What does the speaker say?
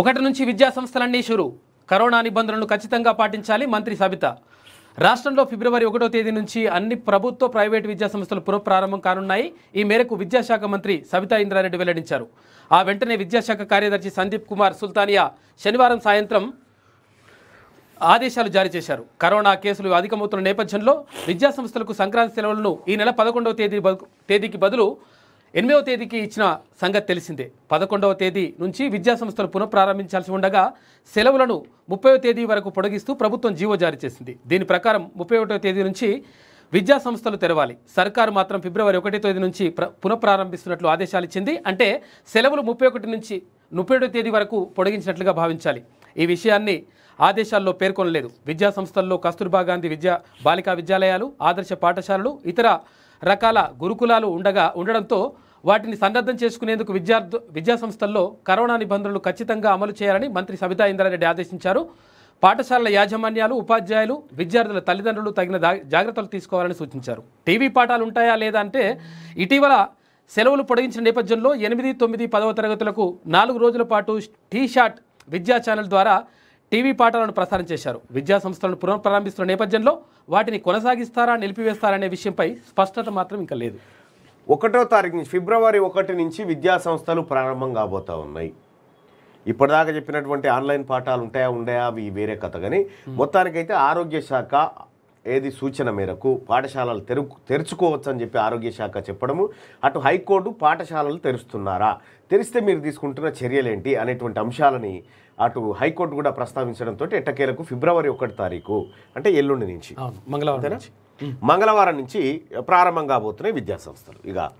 ఒకటి నుంచి విద్యా సంస్థలన్నీ షురు కరోనా నిబంధనలను ఖచ్చితంగా పాటించాలి మంత్రి సబిత రాష్ట్రంలో ఫిబ్రవరి ఒకటో తేదీ నుంచి అన్ని ప్రభుత్వ ప్రైవేటు విద్యా సంస్థలు పునఃప్రారంభం కానున్నాయి ఈ మేరకు విద్యాశాఖ మంత్రి సబితా ఇంద్రారెడ్డి వెల్లడించారు ఆ వెంటనే విద్యాశాఖ కార్యదర్శి సందీప్ కుమార్ సుల్తానియా శనివారం సాయంత్రం ఆదేశాలు జారీ చేశారు కరోనా కేసులు అధికమవుతున్న నేపథ్యంలో విద్యాసంస్థలకు సంక్రాంతి సెలవులను ఈ నెల పదకొండవ తేదీ తేదీకి బదులు ఎనిమిదవ తేదీకి ఇచ్చిన సంగతి తెలిసిందే పదకొండవ తేదీ నుంచి విద్యాసంస్థలు పునఃప్రారంభించాల్సి ఉండగా సెలవులను ముప్పైవ తేదీ వరకు పొడిగిస్తూ ప్రభుత్వం జీవో జారీ చేసింది దీని ప్రకారం ముప్పై ఒకటవ తేదీ నుంచి విద్యా సంస్థలు తెరవాలి సర్కారు మాత్రం ఫిబ్రవరి ఒకటి తేదీ నుంచి పునఃప్రారంభిస్తున్నట్లు ఆదేశాలు ఇచ్చింది అంటే సెలవులు ముప్పై ఒకటి నుంచి ముప్పై ఒకటో తేదీ వరకు పొడిగించినట్లుగా భావించాలి ఈ విషయాన్ని ఆదేశాల్లో పేర్కొనలేదు విద్యా సంస్థల్లో కస్తూర్బా గాంధీ విద్యా బాలికా విద్యాలయాలు ఆదర్శ పాఠశాలలు ఇతర రకాల గురుకులాలు ఉండగా ఉండడంతో వాటిని సన్నద్ధం చేసుకునేందుకు విద్యార్థు విద్యాసంస్థల్లో కరోనా నిబంధనలు ఖచ్చితంగా అమలు చేయాలని మంత్రి సబితా ఇంద్రారెడ్డి ఆదేశించారు పాఠశాలల యాజమాన్యాలు ఉపాధ్యాయులు విద్యార్థుల తల్లిదండ్రులు తగిన జాగ్రత్తలు తీసుకోవాలని సూచించారు టీవీ పాఠాలు ఉంటాయా లేదా అంటే ఇటీవల సెలవులు పొడిగించిన నేపథ్యంలో ఎనిమిది తొమ్మిది పదవ తరగతులకు నాలుగు రోజుల పాటు టీషాట్ విద్యా ఛానల్ ద్వారా టీవీ పాఠాలను ప్రసారం చేశారు విద్యా సంస్థలను పునఃప్రారంభిస్తున్న నేపథ్యంలో వాటిని కొనసాగిస్తారా నిలిపివేస్తారనే విషయంపై స్పష్టత మాత్రం ఇంకా లేదు ఒకటో తారీఖు నుంచి ఫిబ్రవరి ఒకటి నుంచి విద్యా సంస్థలు ప్రారంభం కాబోతూ ఉన్నాయి ఇప్పటిదాకా చెప్పినటువంటి ఆన్లైన్ పాఠాలు ఉంటాయా ఉండయా అవి వేరే కథ కానీ మొత్తానికైతే ఆరోగ్య శాఖ ఏది సూచన మేరకు పాఠశాలలు తెరు తెరుచుకోవచ్చు అని చెప్పి ఆరోగ్య శాఖ చెప్పడము అటు హైకోర్టు పాఠశాలలు తెరుస్తున్నారా తెరిస్తే మీరు తీసుకుంటున్న చర్యలేంటి అనేటువంటి అంశాలని అటు హైకోర్టు కూడా ప్రస్తావించడంతో ఎట్టకేలకు ఫిబ్రవరి ఒకటి తారీఖు అంటే ఎల్లుండి నుంచి మంగళవారం మంగళవారం నుంచి ప్రారంభం కాబోతున్నాయి విద్యాసంస్థలు ఇక